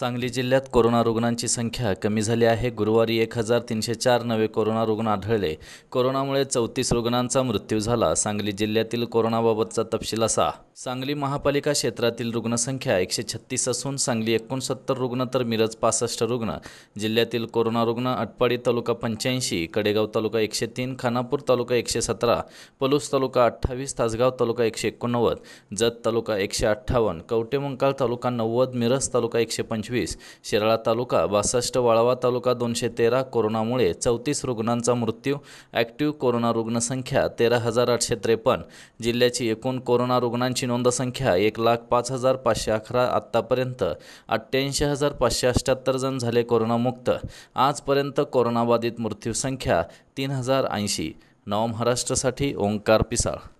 सांगली जिल्ह्यात कोरोना रुग्णांची संख्या कमी झाली आहे गुरुवारी एक हजार तीनशे चार नवे कोरोना रुग्ण आढळले कोरोनामुळे चौतीस रुग्णांचा मृत्यू झाला सांगली जिल्ह्यातील कोरोनाबाबतचा तपशील असा सांगली महापालिका क्षेत्रातील रुग्णसंख्या एकशे छत्तीस असून सांगली एकोणसत्तर रुग्ण तर मिरज पासष्ट रुग्ण जिल्ह्यातील कोरोना रुग्ण अटपाडी तालुका पंच्याऐंशी कडेगाव तालुका एकशे तीन खानापूर तालुका एकशे सतरा पलूस तालुका अठ्ठावीस तासगाव तालुका एकशे एकोणनव्वद जत तालुका एकशे अठ्ठावन्न कवटेमंकाळ तालुका नव्वद मिरज तालुका एकशे पंचवीस पंचवीस शिराळा तालुका बासष्ट वाळवा तालुका दोनशे तेरा कोरोनामुळे चौतीस रुग्णांचा मृत्यू ॲक्टिव्ह कोरोना रुग्णसंख्या तेरा हजार आठशे त्रेपन्न जिल्ह्याची एकूण कोरोना रुग्णांची नोंद संख्या एक लाख पाच हजार पाचशे अकरा आत्तापर्यंत अठ्ठ्याऐंशी हजार पाचशे अष्ट्याहत्तर जण झाले कोरोनामुक्त आजपर्यंत कोरोनाबाधित मृत्यूसंख्या तीन हजार ऐंशी महाराष्ट्रासाठी ओंकार पिसाळ